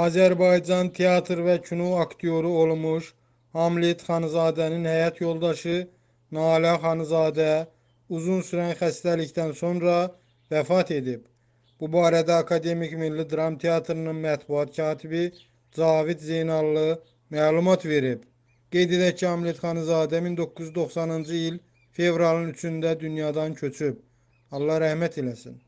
Azərbaycan teatr və kino aktyoru olmuş Hamlet Xanızadənin həyat yoldaşı Nalə Xanızadə uzun sürən xəstəlikdən sonra vəfat edib. Bu barədə Akademik Milli Dram Teatrının mətbuat katibi Cavid Zeynallı məlumat verib. Qeyd edək ki, Hamlet Xanızadə 1990-cı il fevralın 3-də dünyadan köçüb. Allah rəhmət eləsin.